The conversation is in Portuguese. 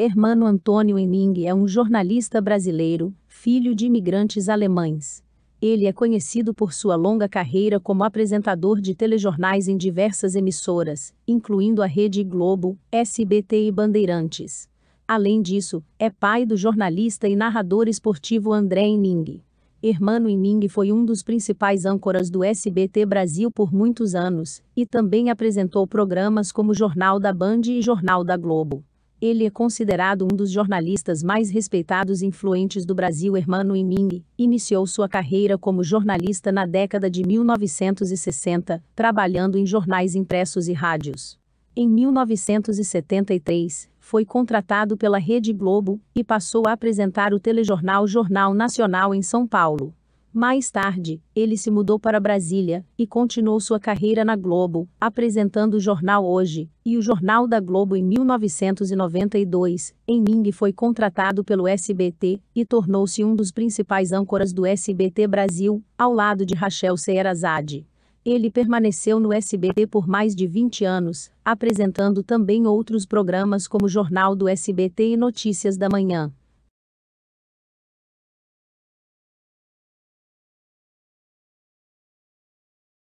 Hermano Antônio Henning é um jornalista brasileiro, filho de imigrantes alemães. Ele é conhecido por sua longa carreira como apresentador de telejornais em diversas emissoras, incluindo a Rede Globo, SBT e Bandeirantes. Além disso, é pai do jornalista e narrador esportivo André Henning. Hermano Henning foi um dos principais âncoras do SBT Brasil por muitos anos, e também apresentou programas como Jornal da Band e Jornal da Globo. Ele é considerado um dos jornalistas mais respeitados e influentes do Brasil. Hermano Imini iniciou sua carreira como jornalista na década de 1960, trabalhando em jornais impressos e rádios. Em 1973, foi contratado pela Rede Globo e passou a apresentar o telejornal Jornal Nacional em São Paulo. Mais tarde, ele se mudou para Brasília e continuou sua carreira na Globo, apresentando o jornal Hoje e o Jornal da Globo em 1992. Em Ming foi contratado pelo SBT e tornou-se um dos principais âncoras do SBT Brasil, ao lado de Rachel Seherazade. Ele permaneceu no SBT por mais de 20 anos, apresentando também outros programas como Jornal do SBT e Notícias da Manhã.